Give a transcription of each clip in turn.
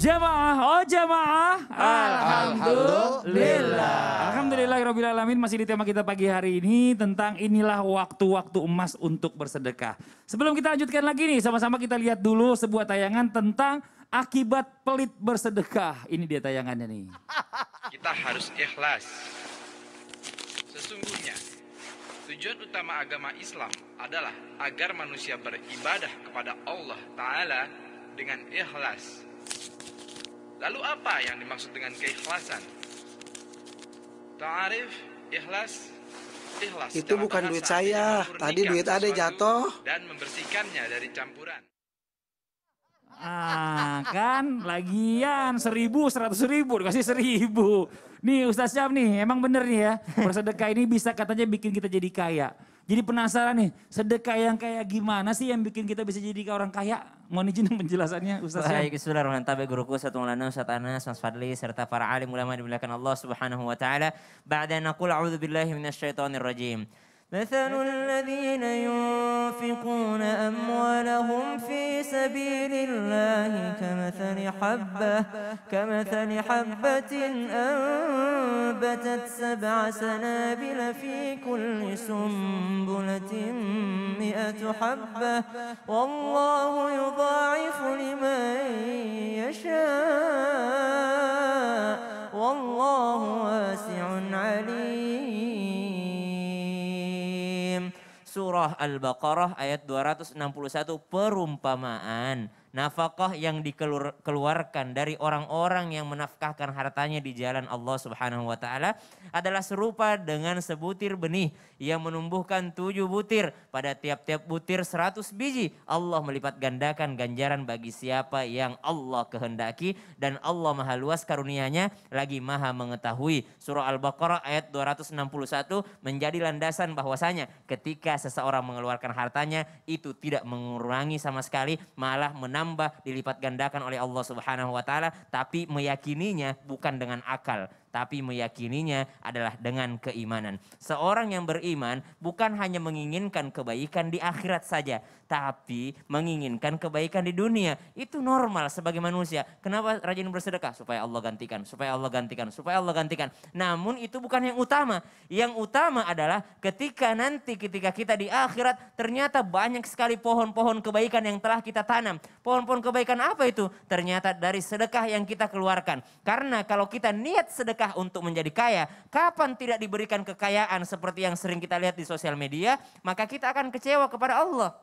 Jamaah, oh jemaah. Alhamdulillah. Alhamdulillah ya Robbil Alamin masih di tema kita pagi hari ini tentang inilah waktu-waktu emas untuk bersedekah. Sebelum kita lanjutkan lagi nih, sama-sama kita lihat dulu sebuah tayangan tentang akibat pelit bersedekah. Ini dia tayangannya nih. Kita harus ikhlas. Sesungguhnya, tujuan utama agama Islam adalah agar manusia beribadah kepada Allah Ta'ala dengan ikhlas Lalu apa yang dimaksud dengan keikhlasan? Ta'arif, ikhlas, ikhlas. Itu bukan duit saya. Tadi duit ada jatuh. Dan membersihkannya dari campuran. Ah kan lagian seribu seratus ribu dikasih seribu. Nih Ustaz Syam nih emang bener nih ya bersedekah ini bisa katanya bikin kita jadi kaya. Jadi penasaran nih, sedekah yang kayak gimana sih yang bikin kita bisa jadi orang kaya? Mohon izin penjelasannya Ustaz. Ya. Baik, Bismillahirrahmanirrahim. Tabe guruku Ustaz Maulana, Ustaz Anas, Mas Fadli, serta para alim ulama dimuliakan Allah Subhanahu wa taala. Ba'da naqul a'udzu billahi minasyaitonir rajim. مثل yunfiquna amwalahum سبيل الله كمثل حبة كمثل حبة أنبتت سبع سنابل في كل سنبلة مئة حبة والله يضاعف لمن يشاء والله واسع عليم surah Al-Baqarah ayat 261 perumpamaan nafkah yang dikeluarkan dari orang-orang yang menafkahkan hartanya di jalan Allah Subhanahu wa taala adalah serupa dengan sebutir benih yang menumbuhkan tujuh butir pada tiap-tiap butir seratus biji. Allah melipat gandakan ganjaran bagi siapa yang Allah kehendaki dan Allah Maha luas karunia-Nya lagi Maha mengetahui. Surah Al-Baqarah ayat 261 menjadi landasan bahwasanya ketika seseorang mengeluarkan hartanya itu tidak mengurangi sama sekali malah menambah menambah dilipat gandakan oleh Allah Subhanahu wa taala tapi meyakininya bukan dengan akal tapi meyakininya adalah dengan keimanan. Seorang yang beriman bukan hanya menginginkan kebaikan di akhirat saja, tapi menginginkan kebaikan di dunia. Itu normal sebagai manusia. Kenapa rajin bersedekah? Supaya Allah gantikan, supaya Allah gantikan, supaya Allah gantikan. Namun itu bukan yang utama. Yang utama adalah ketika nanti ketika kita di akhirat ternyata banyak sekali pohon-pohon kebaikan yang telah kita tanam. Pohon-pohon kebaikan apa itu? Ternyata dari sedekah yang kita keluarkan. Karena kalau kita niat sedekah sedekah untuk menjadi kaya, kapan tidak diberikan kekayaan seperti yang sering kita lihat di sosial media, maka kita akan kecewa kepada Allah.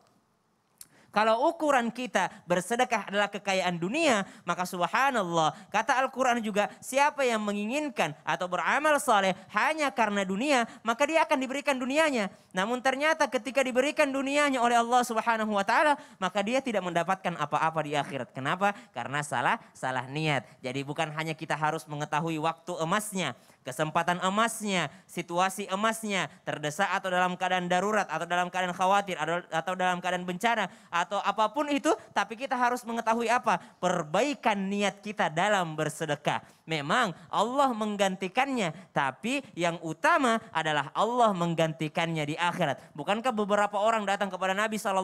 Kalau ukuran kita bersedekah adalah kekayaan dunia, maka subhanallah, kata Al-Quran juga, siapa yang menginginkan atau beramal saleh hanya karena dunia, maka dia akan diberikan dunianya. Namun ternyata ketika diberikan dunianya oleh Allah subhanahu wa ta'ala, maka dia tidak mendapatkan apa-apa di akhirat. Kenapa? Karena salah, salah niat. Jadi bukan hanya kita harus mengetahui waktu emasnya, kesempatan emasnya, situasi emasnya, terdesak atau dalam keadaan darurat, atau dalam keadaan khawatir, atau dalam keadaan bencana, atau apapun itu, tapi kita harus mengetahui apa? Perbaikan niat kita dalam bersedekah. Memang Allah menggantikannya, tapi yang utama adalah Allah menggantikannya di akhirat. Bukankah beberapa orang datang kepada Nabi saw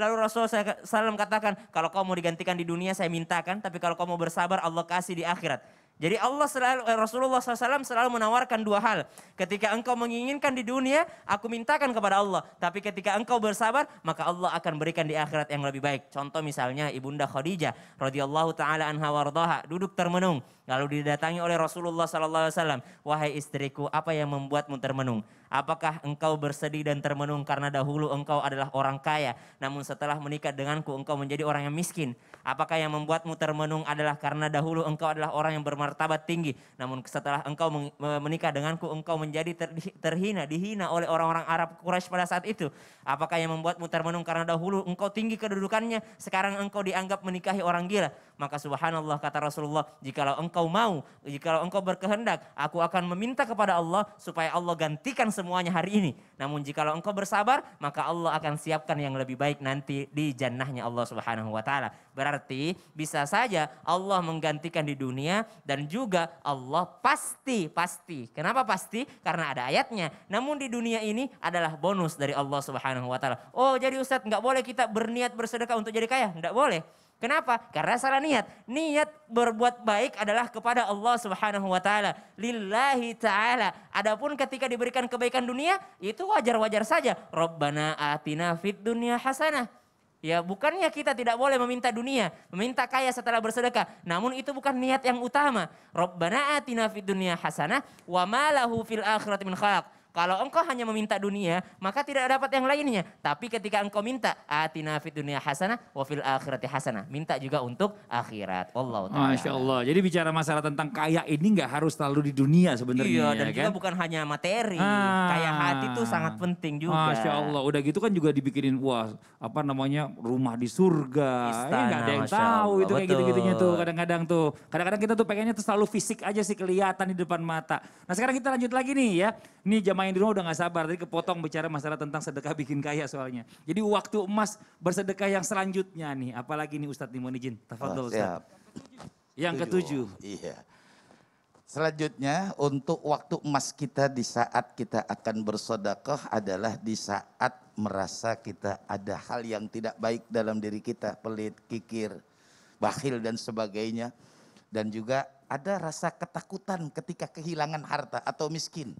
lalu Rasulullah SAW katakan, kalau kau mau digantikan di dunia saya mintakan, tapi kalau kau mau bersabar Allah kasih di akhirat. Jadi Allah selalu, eh, Rasulullah SAW selalu menawarkan dua hal. Ketika engkau menginginkan di dunia, aku mintakan kepada Allah. Tapi ketika engkau bersabar, maka Allah akan berikan di akhirat yang lebih baik. Contoh misalnya Ibunda Khadijah radhiyallahu taala anha wardaha duduk termenung, lalu didatangi oleh Rasulullah SAW. "Wahai istriku, apa yang membuatmu termenung? Apakah engkau bersedih dan termenung karena dahulu engkau adalah orang kaya, namun setelah menikah denganku engkau menjadi orang yang miskin? Apakah yang membuatmu termenung adalah karena dahulu engkau adalah orang yang bermanfaat bermartabat tinggi. Namun setelah engkau menikah denganku, engkau menjadi terhina, dihina oleh orang-orang Arab Quraisy pada saat itu. Apakah yang membuatmu termenung karena dahulu engkau tinggi kedudukannya, sekarang engkau dianggap menikahi orang gila? Maka subhanallah kata Rasulullah, jikalau engkau mau, jikalau engkau berkehendak, aku akan meminta kepada Allah supaya Allah gantikan semuanya hari ini. Namun jikalau engkau bersabar, maka Allah akan siapkan yang lebih baik nanti di jannahnya Allah Subhanahu wa taala. Berarti bisa saja Allah menggantikan di dunia dan dan juga Allah pasti, pasti. Kenapa pasti? Karena ada ayatnya. Namun di dunia ini adalah bonus dari Allah Subhanahu wa taala. Oh, jadi Ustadz nggak boleh kita berniat bersedekah untuk jadi kaya? Nggak boleh. Kenapa? Karena salah niat. Niat berbuat baik adalah kepada Allah Subhanahu wa taala. Lillahi taala. Adapun ketika diberikan kebaikan dunia, itu wajar-wajar saja. Rabbana atina fid dunya hasanah Ya, bukannya kita tidak boleh meminta dunia, meminta kaya setelah bersedekah. Namun itu bukan niat yang utama. Rabbana atina fid dunya hasanah wa ma lahu fil akhirati min khalaq. Kalau engkau hanya meminta dunia, maka tidak dapat yang lainnya. Tapi ketika engkau minta, atina fit dunia hasanah wafil akhirati hasanah. Minta juga untuk akhirat. Allah Masya Allah. Jadi bicara masalah tentang kaya ini nggak harus selalu di dunia sebenarnya. Iya, dan ya kan? juga bukan hanya materi. Ah. Kaya hati itu sangat penting juga. Masya Allah. Udah gitu kan juga dibikinin wah apa namanya rumah di surga. Istana, ya ini gak ada yang Masya tahu Allah. itu kayak gitu-gitunya tuh kadang-kadang tuh. Kadang-kadang kita tuh pengennya tuh selalu fisik aja sih kelihatan di depan mata. Nah sekarang kita lanjut lagi nih ya. Nih jamaah yang di rumah udah gak sabar. Tadi kepotong bicara masalah tentang sedekah bikin kaya soalnya. Jadi waktu emas bersedekah yang selanjutnya nih. Apalagi nih Ustadz nih mohon izin. Tafadol Ustadz. Yang ketujuh. Iya. Selanjutnya untuk waktu emas kita di saat kita akan bersedekah adalah di saat merasa kita ada hal yang tidak baik dalam diri kita. Pelit, kikir, bakhil dan sebagainya. Dan juga ada rasa ketakutan ketika kehilangan harta atau miskin.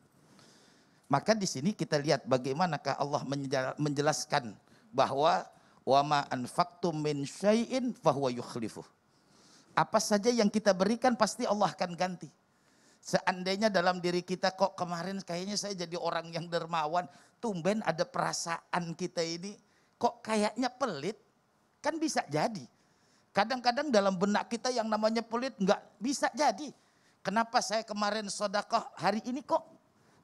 Maka di sini kita lihat bagaimanakah Allah menjelaskan bahwa wama anfaqtum min syai'in fahuwa yukhlifuh. Apa saja yang kita berikan pasti Allah akan ganti. Seandainya dalam diri kita kok kemarin kayaknya saya jadi orang yang dermawan, tumben ada perasaan kita ini kok kayaknya pelit, kan bisa jadi. Kadang-kadang dalam benak kita yang namanya pelit nggak bisa jadi. Kenapa saya kemarin sodakoh hari ini kok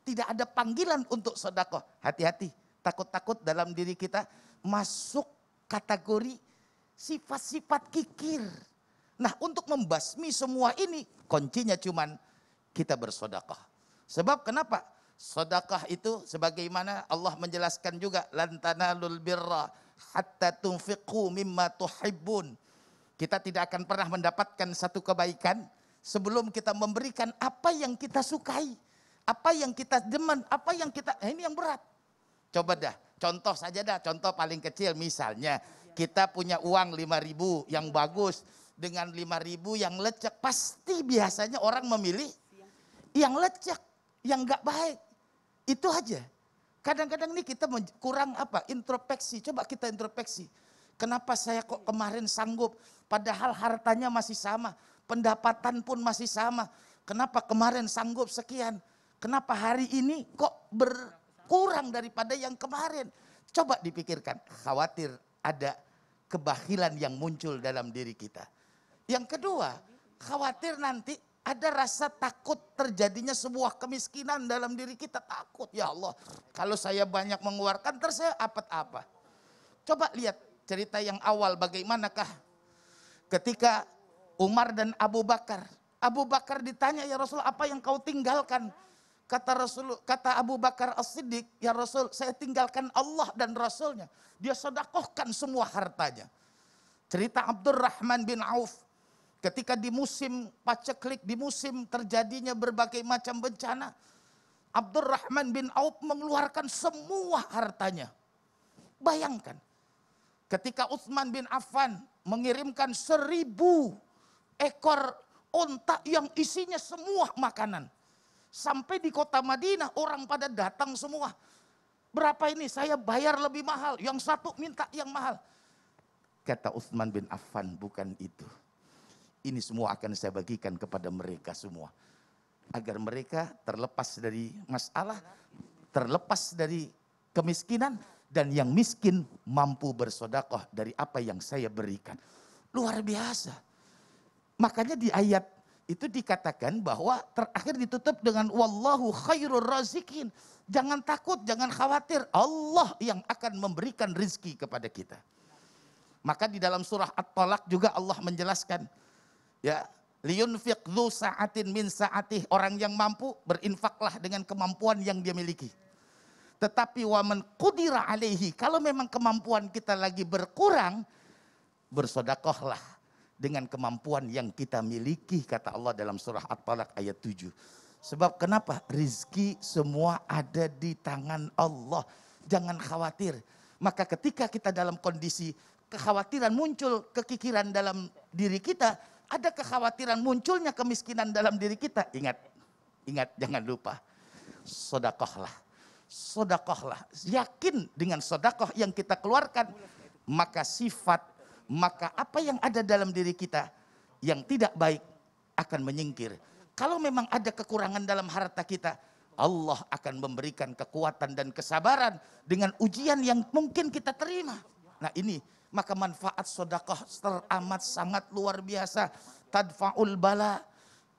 tidak ada panggilan untuk sodakoh. Hati-hati, takut-takut dalam diri kita masuk kategori sifat-sifat kikir. Nah untuk membasmi semua ini kuncinya cuman kita bersodakoh. Sebab kenapa? Sodakah itu sebagaimana Allah menjelaskan juga lantana lul birra hatta tunfiqu mimma tuhibbun. Kita tidak akan pernah mendapatkan satu kebaikan sebelum kita memberikan apa yang kita sukai. Apa yang kita demen, apa yang kita, eh, ini yang berat. Coba dah, contoh saja dah, contoh paling kecil misalnya. Kita punya uang 5 ribu yang bagus, dengan 5 ribu yang lecek. Pasti biasanya orang memilih yang lecek, yang gak baik. Itu aja. Kadang-kadang nih kita kurang apa? Introspeksi. Coba kita introspeksi. Kenapa saya kok kemarin sanggup padahal hartanya masih sama, pendapatan pun masih sama. Kenapa kemarin sanggup sekian? Kenapa hari ini kok berkurang daripada yang kemarin? Coba dipikirkan, khawatir ada kebahilan yang muncul dalam diri kita. Yang kedua, khawatir nanti ada rasa takut terjadinya sebuah kemiskinan dalam diri kita. Takut, ya Allah. Kalau saya banyak mengeluarkan, terus saya apa-apa. Coba lihat cerita yang awal bagaimanakah ketika Umar dan Abu Bakar. Abu Bakar ditanya, ya Rasul apa yang kau tinggalkan? Kata Rasul, kata Abu Bakar As-Siddiq, ya Rasul, saya tinggalkan Allah dan Rasulnya. Dia sedekahkan semua hartanya. Cerita Abdurrahman bin Auf, ketika di musim paceklik, di musim terjadinya berbagai macam bencana, Abdurrahman bin Auf mengeluarkan semua hartanya. Bayangkan, ketika Utsman bin Affan mengirimkan seribu ekor unta yang isinya semua makanan. Sampai di kota Madinah orang pada datang semua. Berapa ini? Saya bayar lebih mahal. Yang satu minta yang mahal. Kata Uthman bin Affan, bukan itu. Ini semua akan saya bagikan kepada mereka semua. Agar mereka terlepas dari masalah, terlepas dari kemiskinan, dan yang miskin mampu bersodakoh dari apa yang saya berikan. Luar biasa. Makanya di ayat itu dikatakan bahwa terakhir ditutup dengan wallahu khairur razikin. Jangan takut, jangan khawatir. Allah yang akan memberikan rizki kepada kita. Maka di dalam surah At-Talaq juga Allah menjelaskan ya, liyunfiq sa'atin min sa'atih. Orang yang mampu berinfaklah dengan kemampuan yang dia miliki. Tetapi waman kudira alaihi. Kalau memang kemampuan kita lagi berkurang, bersodakohlah dengan kemampuan yang kita miliki kata Allah dalam surah At-Talaq ayat 7. Sebab kenapa? Rizki semua ada di tangan Allah. Jangan khawatir. Maka ketika kita dalam kondisi kekhawatiran muncul, kekikiran dalam diri kita, ada kekhawatiran munculnya kemiskinan dalam diri kita. Ingat, ingat jangan lupa. Sodakohlah. Sodakohlah. Yakin dengan sodakoh yang kita keluarkan. Maka sifat maka apa yang ada dalam diri kita yang tidak baik akan menyingkir. Kalau memang ada kekurangan dalam harta kita, Allah akan memberikan kekuatan dan kesabaran dengan ujian yang mungkin kita terima. Nah ini maka manfaat sodakoh teramat sangat luar biasa. Tadfa'ul bala.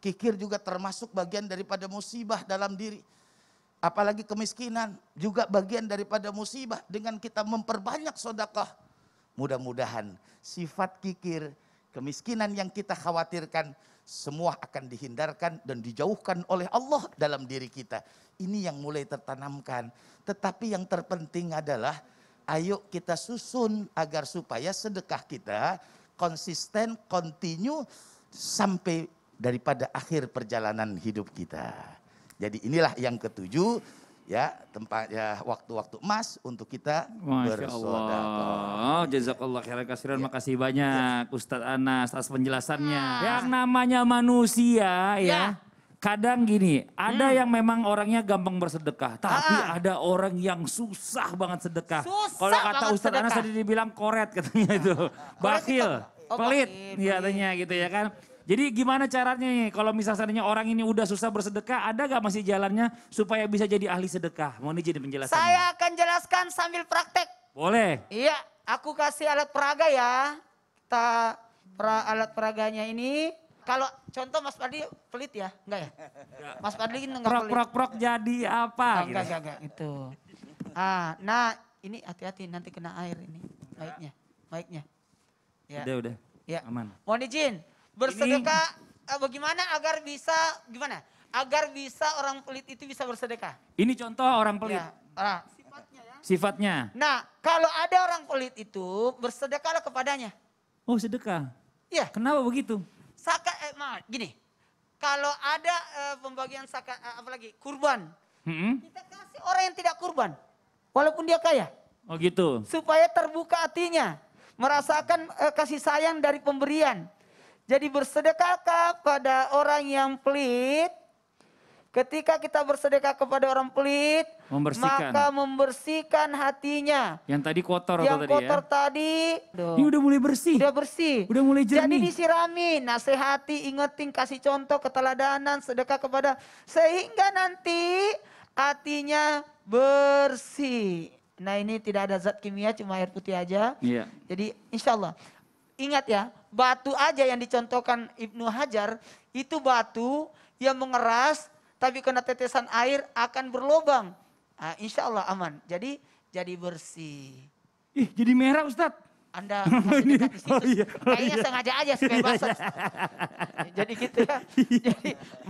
Kikir juga termasuk bagian daripada musibah dalam diri. Apalagi kemiskinan juga bagian daripada musibah dengan kita memperbanyak sodakoh. Mudah-mudahan sifat kikir, kemiskinan yang kita khawatirkan, semua akan dihindarkan dan dijauhkan oleh Allah dalam diri kita. Ini yang mulai tertanamkan. Tetapi yang terpenting adalah ayo kita susun agar supaya sedekah kita konsisten, kontinu sampai daripada akhir perjalanan hidup kita. Jadi inilah yang ketujuh, ya tempat ya waktu-waktu emas untuk kita bersaudara. Jazakallah khairan kasiran, ya. makasih banyak ya. Ustadz Anas atas penjelasannya. Ah. Yang namanya manusia ya. ya. Kadang gini, ada hmm. yang memang orangnya gampang bersedekah, tapi ah. ada orang yang susah banget sedekah. Kalau kata Ustadz Anas tadi dibilang koret katanya itu, bakil, pelit, pelit, katanya gitu ya kan. Jadi gimana caranya nih kalau misalnya orang ini udah susah bersedekah, ada gak masih jalannya supaya bisa jadi ahli sedekah? Mau nih jadi penjelasan. Saya akan jelaskan sambil praktek. Boleh. Iya, aku kasih alat peraga ya. Kita pra, alat peraganya ini. Kalau contoh Mas Padli pelit ya, enggak ya? Mas Padli enggak prok, pelit. Prok prok jadi apa? Enggak, gitu? enggak, enggak, enggak itu. Ah, nah ini hati-hati nanti kena air ini. Baiknya, baiknya. Ya. Udah, udah. Ya. Aman. Mohon izin bersedekah ini, eh, bagaimana agar bisa gimana? Agar bisa orang pelit itu bisa bersedekah. Ini contoh orang pelit. Ya, sifatnya ya. Sifatnya. Nah, kalau ada orang pelit itu bersedekahlah kepadanya. Oh, sedekah. Iya. Kenapa begitu? Saka eh, maaf, gini. Kalau ada eh, pembagian saka eh, apalagi kurban. Hmm? Kita kasih orang yang tidak kurban walaupun dia kaya. Oh gitu. Supaya terbuka hatinya, merasakan eh, kasih sayang dari pemberian. Jadi bersedekah kepada orang yang pelit? Ketika kita bersedekah kepada orang pelit, membersihkan. maka membersihkan hatinya. Yang tadi kotor Yang tadi ya. kotor ya? tadi, ini udah mulai bersih. Udah bersih. Udah mulai jernih. Jadi disirami, nasihati, ingetin, kasih contoh, keteladanan, sedekah kepada sehingga nanti hatinya bersih. Nah ini tidak ada zat kimia, cuma air putih aja. Iya. Jadi insya Allah. Ingat ya, batu aja yang dicontohkan Ibnu Hajar itu batu yang mengeras tapi kena tetesan air akan berlobang. Nah, insya Allah aman. Jadi jadi bersih. Ih, jadi merah Ustadz. Anda masih di Oh, iya. Oh Kayaknya iya. sengaja aja supaya basah. Iya, iya. Jadi gitu ya. Iya.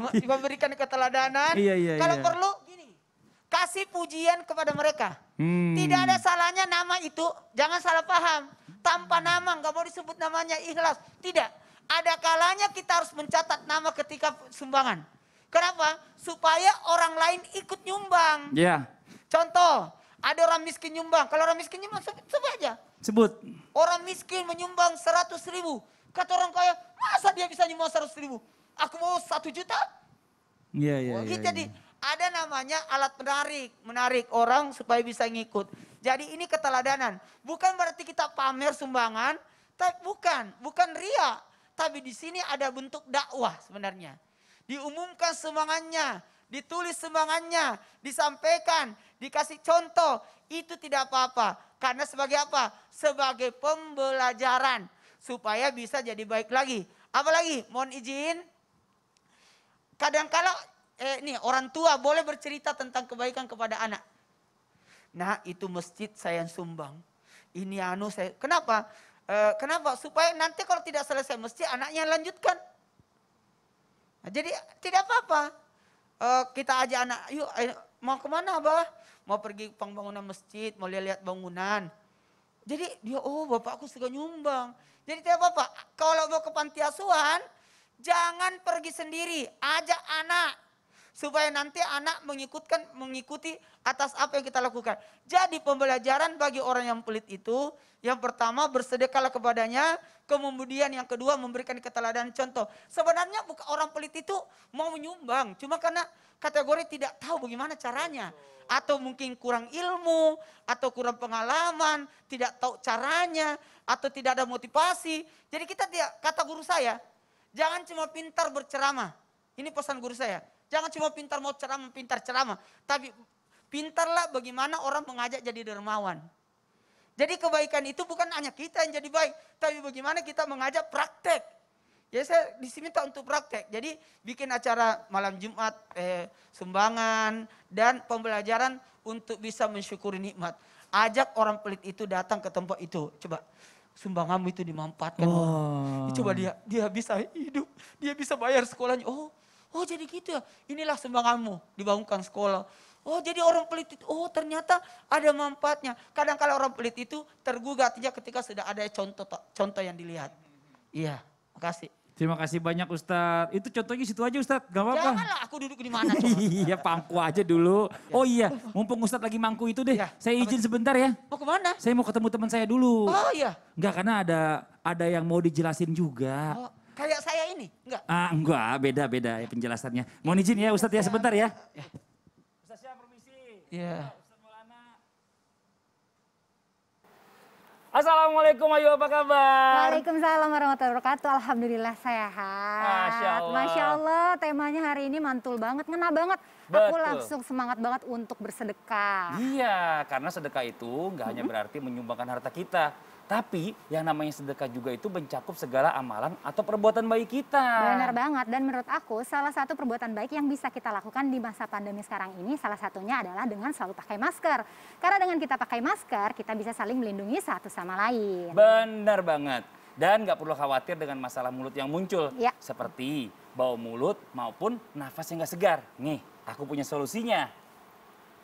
Jadi memberikan keteladanan. Iya, iya, Kalau iya. perlu gini, kasih pujian kepada mereka. Hmm. Tidak ada salahnya nama itu, jangan salah paham. Tanpa nama, nggak mau disebut namanya ikhlas. Tidak, ada kalanya kita harus mencatat nama ketika sumbangan. Kenapa? Supaya orang lain ikut nyumbang. Iya. Yeah. Contoh, ada orang miskin nyumbang. Kalau orang miskin nyumbang, sebut, sebut aja. Sebut. Orang miskin menyumbang 100 ribu. Kata orang kaya, masa dia bisa nyumbang 100 ribu? Aku mau satu juta? Iya, iya, yeah, oh, iya, gitu iya. Jadi, ada namanya alat menarik, menarik orang supaya bisa ngikut. Jadi ini keteladanan. Bukan berarti kita pamer sumbangan, tapi bukan, bukan ria. Tapi di sini ada bentuk dakwah sebenarnya. Diumumkan sumbangannya, ditulis sumbangannya, disampaikan, dikasih contoh. Itu tidak apa-apa. Karena sebagai apa? Sebagai pembelajaran. Supaya bisa jadi baik lagi. Apalagi, mohon izin. Kadang-kala eh nih orang tua boleh bercerita tentang kebaikan kepada anak. Nah itu masjid saya yang sumbang. Ini anu saya, kenapa? E, kenapa? Supaya nanti kalau tidak selesai masjid anaknya lanjutkan. Nah, jadi tidak apa-apa. E, kita aja anak, yuk ayo, eh, mau kemana abah? Mau pergi pembangunan masjid, mau lihat-lihat bangunan. Jadi dia, oh bapakku suka nyumbang. Jadi tidak apa-apa, kalau mau ke panti asuhan, jangan pergi sendiri, ajak anak supaya nanti anak mengikutkan mengikuti atas apa yang kita lakukan. Jadi pembelajaran bagi orang yang pelit itu, yang pertama bersedekahlah kepadanya, kemudian yang kedua memberikan keteladanan contoh. Sebenarnya bukan orang pelit itu mau menyumbang, cuma karena kategori tidak tahu bagaimana caranya atau mungkin kurang ilmu, atau kurang pengalaman, tidak tahu caranya, atau tidak ada motivasi. Jadi kita tidak, kata guru saya, jangan cuma pintar berceramah. Ini pesan guru saya. Jangan cuma pintar mau ceramah, pintar ceramah. Tapi pintarlah bagaimana orang mengajak jadi dermawan. Jadi kebaikan itu bukan hanya kita yang jadi baik, tapi bagaimana kita mengajak praktek. Ya saya tak untuk praktek. Jadi bikin acara malam Jumat, eh, sumbangan, dan pembelajaran untuk bisa mensyukuri nikmat. Ajak orang pelit itu datang ke tempat itu. Coba sumbanganmu itu dimanfaatkan. Oh. Coba dia dia bisa hidup, dia bisa bayar sekolahnya. Oh, Oh jadi gitu ya, inilah sumbanganmu, dibangunkan sekolah. Oh jadi orang pelit itu, oh ternyata ada manfaatnya. Kadang kala orang pelit itu tergugat aja ketika sudah ada contoh contoh yang dilihat. Iya, makasih. Terima kasih banyak Ustadz. Itu contohnya situ aja Ustadz, gak apa-apa. Janganlah aku duduk di mana. iya pangku aja dulu. Iya. Oh iya, mumpung Ustadz lagi mangku itu deh. Ya, saya izin sebentar ya. Mau kemana? Saya mau ketemu teman saya dulu. Oh iya. Enggak karena ada ada yang mau dijelasin juga. Oh. Kayak saya ini, enggak? Ah, enggak, beda-beda ya penjelasannya. Mohon izin ya Ustadz ya iya. sebentar ya. ya. Ustadz Syah permisi. Iya. Assalamualaikum ayo apa kabar? Waalaikumsalam warahmatullahi wabarakatuh. Alhamdulillah sehat. Masya Allah. Masya Allah temanya hari ini mantul banget, ngena banget. Betul. Aku langsung semangat banget untuk bersedekah. Iya karena sedekah itu nggak mm -hmm. hanya berarti menyumbangkan harta kita tapi yang namanya sedekah juga itu mencakup segala amalan atau perbuatan baik kita. Benar banget. Dan menurut aku salah satu perbuatan baik yang bisa kita lakukan di masa pandemi sekarang ini salah satunya adalah dengan selalu pakai masker. Karena dengan kita pakai masker kita bisa saling melindungi satu sama lain. Benar banget. Dan gak perlu khawatir dengan masalah mulut yang muncul. Ya. Seperti bau mulut maupun nafas yang gak segar. Nih, aku punya solusinya.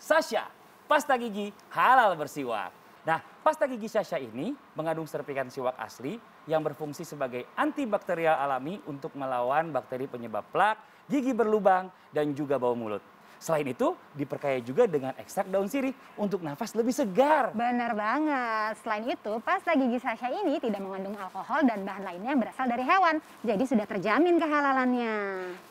Sasha, pasta gigi halal bersiwak. Nah, pasta gigi Sasha ini mengandung serpikan siwak asli yang berfungsi sebagai antibakterial alami untuk melawan bakteri penyebab plak, gigi berlubang, dan juga bau mulut. Selain itu, diperkaya juga dengan ekstrak daun sirih untuk nafas lebih segar. Benar banget. Selain itu, pasta gigi Sasha ini tidak mengandung alkohol dan bahan lainnya yang berasal dari hewan. Jadi sudah terjamin kehalalannya.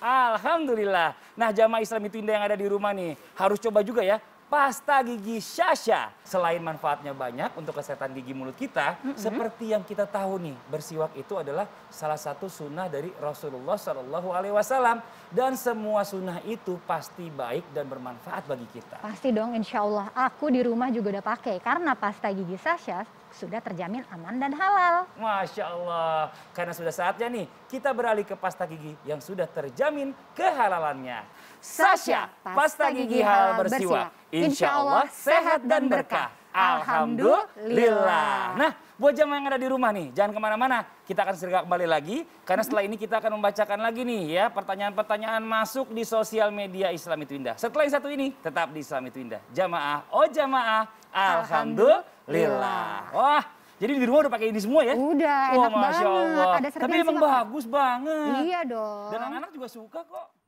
Alhamdulillah. Nah, jamaah Islam itu indah yang ada di rumah nih. Harus coba juga ya pasta gigi Sasha. Selain manfaatnya banyak untuk kesehatan gigi mulut kita, mm -hmm. seperti yang kita tahu nih, bersiwak itu adalah salah satu sunnah dari Rasulullah Shallallahu Alaihi Wasallam dan semua sunnah itu pasti baik dan bermanfaat bagi kita. Pasti dong, insya Allah. Aku di rumah juga udah pakai karena pasta gigi Sasha sudah terjamin aman dan halal. Masya Allah, karena sudah saatnya nih kita beralih ke pasta gigi yang sudah terjamin kehalalannya. Sasha, pasta gigi hal bersiwa. Insya Allah sehat dan berkah. Alhamdulillah. Nah, buat jamaah yang ada di rumah nih, jangan kemana-mana. Kita akan segera kembali lagi, karena setelah ini kita akan membacakan lagi nih ya, pertanyaan-pertanyaan masuk di sosial media Islam itu indah. Setelah yang satu ini, tetap di Islam itu indah. Jamaah, oh jamaah, Alhamdulillah. Wah, jadi di rumah udah pakai ini semua ya? Udah, enak oh, Masya banget. Allah. Ada Tapi emang bagus banget. Iya dong. Dan anak-anak juga suka kok.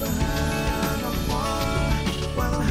behind a the while